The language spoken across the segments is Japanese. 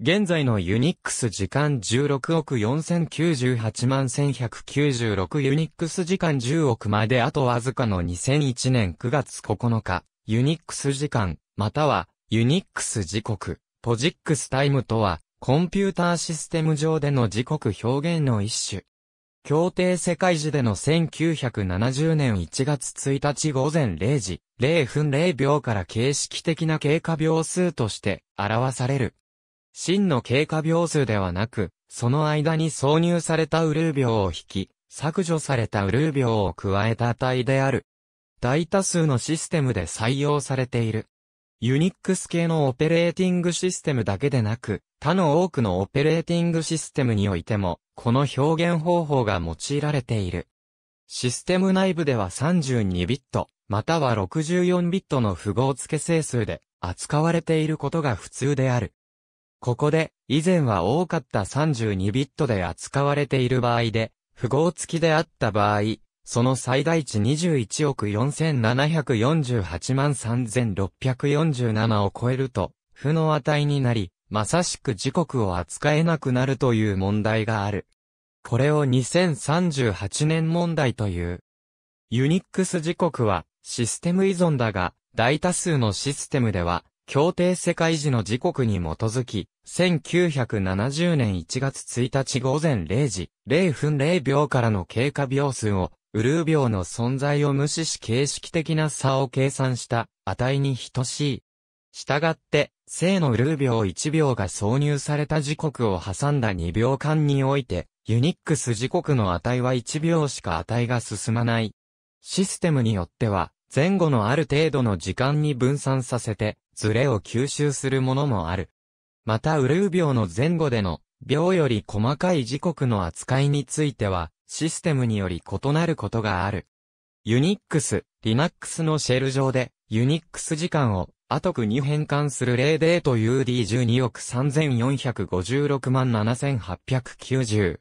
現在のユニックス時間16億4098万1196ユニックス時間10億まであとわずかの2001年9月9日、ユニックス時間、またはユニックス時刻、ポジックスタイムとは、コンピューターシステム上での時刻表現の一種。協定世界時での1970年1月1日午前0時、0分0秒から形式的な経過秒数として表される。真の経過秒数ではなく、その間に挿入されたウルー秒を引き、削除されたウルー秒を加えた値である。大多数のシステムで採用されている。ユニックス系のオペレーティングシステムだけでなく、他の多くのオペレーティングシステムにおいても、この表現方法が用いられている。システム内部では32ビット、または64ビットの符号付け整数で扱われていることが普通である。ここで、以前は多かった32ビットで扱われている場合で、符号付きであった場合、その最大値21億4748万3647を超えると、負の値になり、まさしく時刻を扱えなくなるという問題がある。これを2038年問題という。ユニックス時刻はシステム依存だが、大多数のシステムでは協定世界時の時刻に基づき、1970年1月1日午前0時、0分0秒からの経過秒数を、ウルー秒の存在を無視し形式的な差を計算した値に等しい。したがって、正のウルー秒1秒が挿入された時刻を挟んだ2秒間において、ユニックス時刻の値は1秒しか値が進まない。システムによっては、前後のある程度の時間に分散させて、ズレを吸収するものもある。また、ウルー秒の前後での、秒より細かい時刻の扱いについては、システムにより異なることがある。ユニックス、リナックスのシェル上で、ユニックス時間を、アトクに変換する例でと UD12 億3456万7890。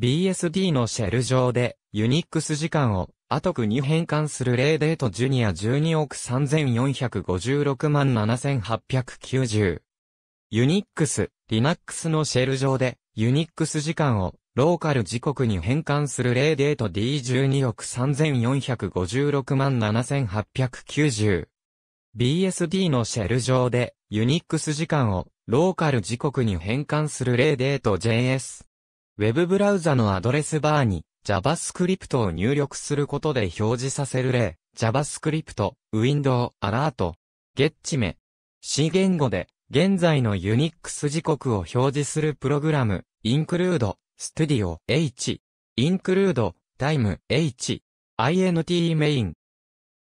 BSD のシェル上で、ユニックス時間を、アトクに変換する例デートジュニア12億3456万7890。ユニックス、リナックスのシェル上で、ユニックス時間を、ローカル時刻に変換する例デート D12 億3456万7890。BSD のシェル上で、ユニックス時間を、ローカル時刻に変換する例デート JS。ウェブブラウザのアドレスバーに、JavaScript を入力することで表示させる例、JavaScript、Window、Alert、Get メ C 言語で、現在の Unix 時刻を表示するプログラム、Include、Studio、H、Include、Time、H、INT Main。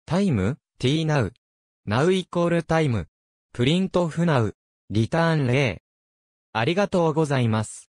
Time、T now、Now イコール Time、Print f now、Return 0。ありがとうございます。